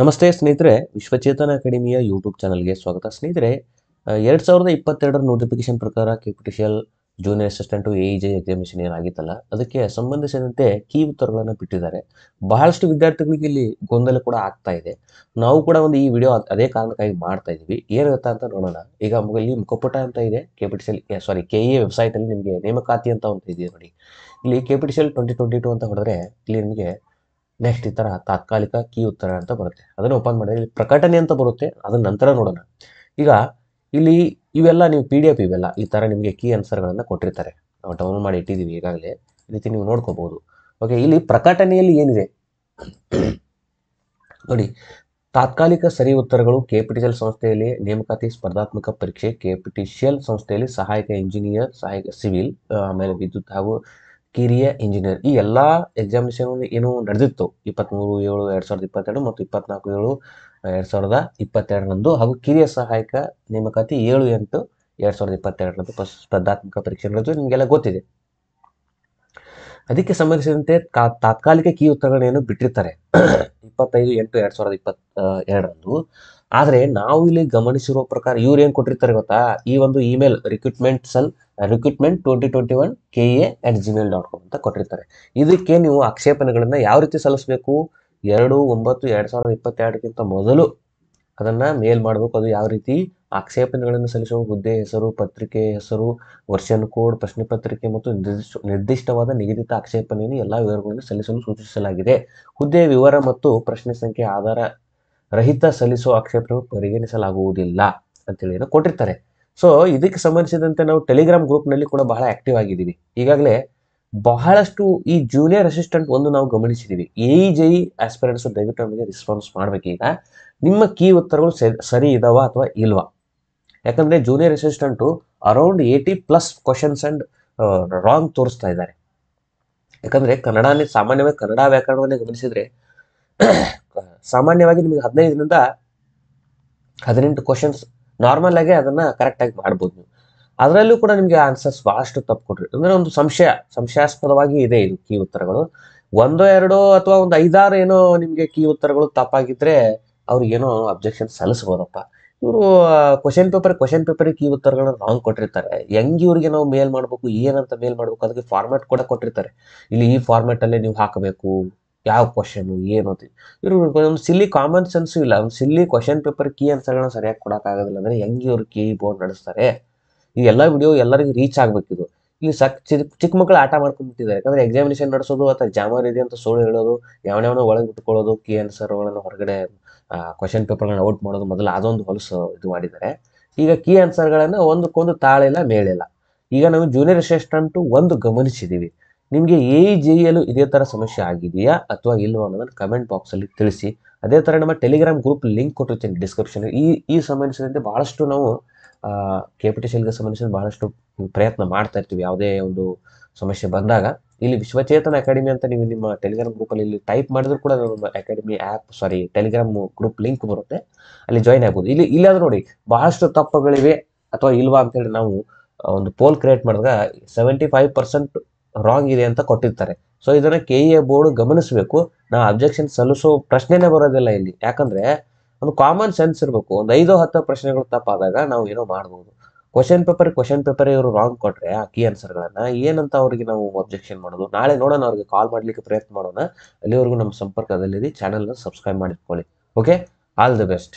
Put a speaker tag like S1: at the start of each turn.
S1: ನಮಸ್ತೆ ಸ್ನೇಹಿತರೆ ವಿಶ್ವಚೇತನ ಅಕಾಡೆಮಿಯ ಯೂಟ್ಯೂಬ್ ಚಾನಲ್ಗೆ ಸ್ವಾಗತ ಸ್ನೇಹಿತರೆ ಎರಡು ಸಾವಿರದ ಇಪ್ಪತ್ತೆರಡರ ನೋಟಿಫಿಕೇಶನ್ ಪ್ರಕಾರ ಕ್ಯೂಪಿಟಿಷಿಯಲ್ junior assistant A J examination ಏನಾಗಿತ್ತಲ್ಲ ಅದಕ್ಕೆ ಸಂಬಂಧಿಸಿದಂತೆ ಕೀ ಉತ್ತರಗಳನ್ನು ಬಿಟ್ಟಿದ್ದಾರೆ ಬಹಳಷ್ಟು ವಿದ್ಯಾರ್ಥಿಗಳಿಗೆ ಇಲ್ಲಿ ಗೊಂದಲ ಕೂಡ ಆಗ್ತಾ ಇದೆ ನಾವು ಕೂಡ ಒಂದು ಈ ವಿಡಿಯೋ ಅದೇ ಕಾರಣಕ್ಕಾಗಿ ಮಾಡ್ತಾ ಇದ್ದೀವಿ ಏನಾಗುತ್ತಾ ಅಂತ ನೋಡೋಣ ಈಗ ಇಲ್ಲಿ ಮುಖಪುಟ ಅಂತ ಇದೆ ಕೆಪಿಟಿಷಿಯಲ್ ಸಾರಿ ಕೆ ಎ ವೆಬ್ಸೈಟಲ್ಲಿ ನಿಮಗೆ ನೇಮಕಾತಿ ಅಂತ ಒಂದು ಇದೆ ನೋಡಿ ಇಲ್ಲಿ ಕೆಪಿಟಿಷಿಯಲ್ ಟ್ವೆಂಟಿ ಟ್ವೆಂಟಿ ಟು ಅಂತ ಹೊಡೆದ್ರೆ ಇಲ್ಲಿ ನಿಮಗೆ ನೆಕ್ಸ್ಟ್ ಈ ಥರ ತಾತ್ಕಾಲಿಕ ಕೀ ಉತ್ತರ ಅಂತ ಬರುತ್ತೆ ಅದನ್ನು ಓಪನ್ ಮಾಡಿದ್ರೆ ಇಲ್ಲಿ ಪ್ರಕಟಣೆ ಅಂತ ಬರುತ್ತೆ ಅದನ್ನ ನಂತರ ನೋಡೋಣ ಈಗ ಇಲ್ಲಿ ಇವೆಲ್ಲ ನೀವು ಪಿ ಡಿ ಎಫ್ ಇವೆಲ್ಲ ಈ ಥರ ನಿಮಗೆ ಕೀ ಆನ್ಸರ್ಗಳನ್ನ ಕೊಟ್ಟಿರ್ತಾರೆ ನಾವು ಡೌನ್ ಮಾಡಿ ಇಟ್ಟಿದ್ದೀವಿ ಈಗಾಗಲೇ ಈ ರೀತಿ ನೀವು ನೋಡ್ಕೋಬೋದು ಓಕೆ ಇಲ್ಲಿ ಪ್ರಕಟಣೆಯಲ್ಲಿ ಏನಿದೆ ನೋಡಿ ತಾತ್ಕಾಲಿಕ ಸರಿ ಉತ್ತರಗಳು ಎಲ್ ಸಂಸ್ಥೆಯಲ್ಲಿ ನೇಮಕಾತಿ ಸ್ಪರ್ಧಾತ್ಮಕ ಪರೀಕ್ಷೆ ಕೆಪಿಟಿಷಿಯಲ್ ಸಂಸ್ಥೆಯಲ್ಲಿ ಸಹಾಯಕ ಇಂಜಿನಿಯರ್ ಸಹಾಯಕ ಸಿವಿಲ್ ಆಮೇಲೆ ವಿದ್ಯುತ್ ಹಾಗೂ ಕಿರಿಯ ಇಂಜಿನಿಯರ್ ಈ ಎಲ್ಲ ಎಕ್ಸಾಮಿನೇಷನ್ ಏನು ನಡೆದಿತ್ತು ಮೂರು ಏಳು ಎರಡ್ ಸಾವಿರದ ಇಪ್ಪತ್ತೆರಡು ಮತ್ತು ಇಪ್ಪತ್ನಾಲ್ಕು ಏಳು ಎರಡ್ ಸಾವಿರದ ಇಪ್ಪತ್ತೆರಡರಂದು ಹಾಗೂ ಕಿರಿಯ ಸಹಾಯಕ ನೇಮಕಾತಿ ಏಳು ಎಂಟು ಎರಡ್ ಸಾವಿರದ ಇಪ್ಪತ್ತೆರಡರಂದು ಸ್ಪರ್ಧಾತ್ಮಕ ಪರೀಕ್ಷೆ ನಡೆದು ನಿಮಗೆಲ್ಲ ಗೊತ್ತಿದೆ ಅದಕ್ಕೆ ಸಂಬಂಧಿಸಿದಂತೆ ಕಾ ತಾತ್ಕಾಲಿಕ ಕೀ ಉತ್ತರಗಳನ್ನು ಬಿಟ್ಟಿರ್ತಾರೆ ಇಪ್ಪತ್ತೈದು ಎಂಟು ಎರಡ್ ಸಾವಿರದ ಇಪ್ಪತ್ತ ಎರಡರಂದು ಆದರೆ ನಾವು ಇಲ್ಲಿ ಗಮನಿಸಿರುವ ಪ್ರಕಾರ ಇವ್ರು ಏನು ಕೊಟ್ಟಿರ್ತಾರೆ ಗೊತ್ತಾ ಈ ಒಂದು email recruitment cell recruitment twenty twenty one K A at Gmail dot com ಅಂತ ಕೊಟ್ಟಿರ್ತಾರೆ ಇದಕ್ಕೆ ನೀವು ಆಕ್ಷೇಪಣೆಗಳನ್ನು ಯಾವ ರೀತಿ ಸಲ್ಲಿಸಬೇಕು ಎರಡು ಒಂಬತ್ತು ಎರಡು ಸಾವಿರದ ಇಪ್ಪತ್ತೆರಡಕ್ಕಿಂತ ಮೊದಲು ಅದನ್ನು ಮೇಲ್ ಮಾಡಬೇಕು ಅದು ಯಾವ ರೀತಿ ಆಕ್ಷೇಪಣೆಗಳನ್ನು ಸಲ್ಲಿಸುವ ಹುದ್ದೆ ಹೆಸರು ಪತ್ರಿಕೆ ಹೆಸರು ವರ್ಷನ್ ಕೋಡ್ ಪ್ರಶ್ನೆ ಪತ್ರಿಕೆ ಮತ್ತು ನಿರ್ದಿಷ್ಟ ನಿರ್ದಿಷ್ಟವಾದ ನಿಗದಿತ ಆಕ್ಷೇಪಣೆಯನ್ನು ಎಲ್ಲ ವಿವರಗಳನ್ನು ಸಲ್ಲಿಸಲು ಸೂಚಿಸಲಾಗಿದೆ ಹುದ್ದೆಯ ವಿವರ ಮತ್ತು ಪ್ರಶ್ನೆ ಸಂಖ್ಯೆ ಆಧಾರ ರಹಿತ ಸಲ್ಲಿಸುವ ಆಕ್ಷೇಪಣೆ ಪರಿಗಣಿಸಲಾಗುವುದಿಲ್ಲ ಅಂತೇಳಿ ಕೊಟ್ಟಿರ್ತಾರೆ ಸೊ ಇದಕ್ಕೆ ಸಂಬಂಧಿಸಿದಂತೆ ನಾವು ಟೆಲಿಗ್ರಾಮ್ ಗ್ರೂಪ್ನಲ್ಲಿ ಕೂಡ ಬಹಳ ಆಕ್ಟಿವ್ ಆಗಿದ್ದೀವಿ ಈಗಾಗಲೇ ಬಹಳಷ್ಟು ಈ ಜೂನಿಯರ್ ಅಸಿಸ್ಟೆಂಟ್ ಒಂದು ನಾವು ಗಮನಿಸಿದ್ದೀವಿ ಎ ಜೈ ಆಸ್ಪಿರೆಂಟ್ಸ್ ದಯವಿಟ್ಟು ನಮಗೆ ರೆಸ್ಪಾನ್ಸ್ ಮಾಡಬೇಕೀಗ ನಿಮ್ಮ ಕೀ ಉತ್ತರಗಳು ಸರಿ ಇದಾವ ಅಥವಾ ಇಲ್ವಾ ಯಾಕಂದ್ರೆ junior assistant around eighty plus questions and wrong ತೋರಿಸ್ತಾ ಇದ್ದಾರೆ ಯಾಕಂದ್ರೆ ಕನ್ನಡನೇ ಸಾಮಾನ್ಯವಾಗಿ ಕನ್ನಡ ವ್ಯಾಕರಣವನ್ನೇ ಗಮನಿಸಿದ್ರೆ ಸಾಮಾನ್ಯವಾಗಿ ನಿಮಗೆ ಹದಿನೈದರಿಂದ ಹದಿನೆಂಟು ಕ್ವಶನ್ಸ್ ನಾರ್ಮಲ್ ಆಗಿ ಅದನ್ನ ಕರೆಕ್ಟ್ ಆಗಿ ಮಾಡ್ಬೋದು ನೀವು ಅದರಲ್ಲೂ ಕೂಡ ನಿಮಗೆ ಆನ್ಸರ್ಸ್ ಬಹಳಷ್ಟು ತಪ್ಪು ಕೊಡ್ರಿ ಅಂದ್ರೆ ಒಂದು ಸಂಶಯ ಸಂಶಯಾಸ್ಪದವಾಗಿ ಇದೆ ಇದು ಕೀ ಉತ್ತರಗಳು ಒಂದೋ ಎರಡೋ ಅಥವಾ ಒಂದು ಐದಾರು ಏನೋ ನಿಮ್ಗೆ ಕೀ ಉತ್ತರಗಳು ತಪ್ಪಾಗಿದ್ರೆ ಏನೋ ಅಬ್ಜೆಕ್ಷನ್ ಸಲ್ಲಿಸ್ಬೋದಪ್ಪ ಇವರು question paper question paper key ಉತ್ತರಗಳನ್ನ ರಾಂಗ್ ಕೊಟ್ಟಿರ್ತಾರೆ ಹೆಂಗ್ ಇವ್ರಿಗೆ ನಾವು ಮೇಲ್ ಮಾಡಬೇಕು ಏನಂತ ಮೇಲ್ ಮಾಡ್ಬೇಕು ಅದಕ್ಕೆ ಫಾರ್ಮ್ಯಾಟ್ ಕೂಡ ಕೊಟ್ಟಿರ್ತಾರೆ ಇಲ್ಲಿ ಈ ಅಲ್ಲೇ ನೀವು ಹಾಕಬೇಕು ಯಾವ ಕ್ವಶನು ಏನು ಅಂತ ಒಂದು ಸಿಲ್ಲಿ ಕಾಮನ್ ಸೆನ್ಸು ಇಲ್ಲ ಒಂದು ಸಿಲ್ಲಿ ಕ್ವಶನ್ ಪೇಪರ್ ಕೀ ಆನ್ಸರ್ಗಳನ್ನ ಸರಿಯಾಗಿ ಕೊಡೋಕ್ಕಾಗೋದಿಲ್ಲ ಅಂದರೆ ಹೆಂಗೆ ಇವರು ಕೀ ಬೋರ್ಡ್ ನಡೆಸ್ತಾರೆ ಈ ಎಲ್ಲ ವಿಡಿಯೋ ಎಲ್ಲರಿಗೂ ರೀಚ್ ಆಗಬೇಕಿದು ಇಲ್ಲಿ ಸಕ್ ಚಿಕ್ಕ ಚಿಕ್ಕ ಮಕ್ಕಳು ಆಟ ಮಾಡ್ಕೊಂಡ್ಬಿಟ್ಟಿದ್ದಾರೆ ಯಾಕಂದರೆ ಎಕ್ಸಾಮಿನೇಷನ್ ನಡೆಸೋದು ಅಥವಾ ಜಾಮರ್ ಇದೆ ಅಂತ ಸೋಳು ಹೇಳೋದು ಯಾವನ್ಯಾವನ ಒಳಗೆ ಬಿಟ್ಕೊಳ್ಳೋದು ಕೀ ಆನ್ಸರ್ಗಳನ್ನು ಹೊರಗಡೆ ಕ್ವಶನ್ ಪೇಪರ್ಗಳನ್ನ ಔಟ್ ಮಾಡೋದು ಮೊದಲು ಅದೊಂದು ಹೊಲಸು ಇದು ಮಾಡಿದ್ದಾರೆ ಈಗ ಕೀ ಆನ್ಸರ್ಗಳನ್ನು ಒಂದಕ್ಕೊಂದು ತಾಳಿಲ್ಲ ಮೇಳಿಲ್ಲ ಈಗ ನಾವು ಜೂನಿಯರ್ ಅಸಿಸ್ಟೆಂಟು ಒಂದು ಗಮನಿಸಿದ್ದೀವಿ ನಿಮಗೆ ಎ ಜೆ ಇದೇ ಥರ ಸಮಸ್ಯೆ ಆಗಿದೆಯಾ ಅಥವಾ ಇಲ್ವೋ ಅನ್ನೋದನ್ನ ಕಮೆಂಟ್ ಬಾಕ್ಸಲ್ಲಿ ತಿಳಿಸಿ ಅದೇ ಥರ ನಮ್ಮ ಟೆಲಿಗ್ರಾಮ್ ಗ್ರೂಪ್ ಲಿಂಕ್ ಕೊಟ್ಟಿರ್ತೀನಿ ಡಿಸ್ಕ್ರಿಪ್ಷನ್ ಈ ಈ ಸಂಬಂಧಿಸಿದಂತೆ ಭಾಳಷ್ಟು ನಾವು ಕೆ ಪಿ ಟಿ ಸಿಲ್ಗೆ ಸಂಬಂಧಿಸಿದ ಭಾಳಷ್ಟು ಪ್ರಯತ್ನ ಮಾಡ್ತಾ ಇರ್ತೀವಿ ಯಾವುದೇ ಒಂದು ಸಮಸ್ಯೆ ಬಂದಾಗ ಇಲ್ಲಿ ವಿಶ್ವಚೇತನ ಅಕಾಡೆಮಿ ಅಂತ ನೀವು ನಿಮ್ಮ ಟೆಲಿಗ್ರಾಮ್ ಗ್ರೂಪಲ್ಲಿ ಇಲ್ಲಿ ಟೈಪ್ ಮಾಡಿದ್ರು ಕೂಡ ನಮ್ಮ academy app sorry Telegram group link ಬರುತ್ತೆ ಅಲ್ಲಿ ಜಾಯ್ನ್ ಆಗ್ಬೋದು ಇಲ್ಲಿ ಇಲ್ಲಾದ್ರೂ ನೋಡಿ ಬಹಳಷ್ಟು ತಪ್ಪುಗಳಿವೆ ಅಥವಾ ಇಲ್ವಾ ಅಂತೇಳಿ ನಾವು ಒಂದು ಪೋಲ್ ಕ್ರಿಯೇಟ್ ಮಾಡಿದಾಗ ಸೆವೆಂಟಿ ಫೈವ್ ಪರ್ಸೆಂಟ್ ರಾಂಗ್ ಇದೆ ಅಂತ ಕೊಟ್ಟಿರ್ತಾರೆ ಸೊ ಇದನ್ನ ಕೆ ಎ ಬೋರ್ಡ್ ಗಮನಿಸಬೇಕು ನಾವು ಅಬ್ಜೆಕ್ಷನ್ ಸಲ್ಲಿಸೋ ಪ್ರಶ್ನೆನೇ ಬರೋದಿಲ್ಲ ಇಲ್ಲಿ ಯಾಕಂದ್ರೆ ಒಂದು ಕಾಮನ್ ಸೆನ್ಸ್ ಇರಬೇಕು ಒಂದು ಐದು ಹತ್ತು ಪ್ರಶ್ನೆಗಳು ತಪ್ಪಾದಾಗ ನಾವು ಏನೋ ಮಾಡಬಹುದು ಕ್ವಶನ್ ಪೇಪರ್ ಕ್ವಶನ್ ಪೇಪರ್ ಇವರು ರಾಂಗ್ ಕೊಟ್ರೆ ಆ ಕೀ ಆನ್ಸರ್ಗಳನ್ನ ಏನಂತ ಅವ್ರಿಗೆ ನಾವು ಅಬ್ಜೆಕ್ಷನ್ ಮಾಡೋದು ನಾಳೆ ನೋಡೋಣ ಅವ್ರಿಗೆ ಕಾಲ್ ಮಾಡ್ಲಿಕ್ಕೆ ಪ್ರಯತ್ನ ಮಾಡೋಣ ಅಲ್ಲಿವರೆಗೂ ನಮ್ಮ ಸಂಪರ್ಕದಲ್ಲಿ ಚಾನಲ್ನ ಸಬ್ಸ್ಕ್ರೈಬ್ ಮಾಡಿಟ್ಕೊಳ್ಳಿ ಓಕೆ ಆಲ್ ದಿ ಬೆಸ್ಟ್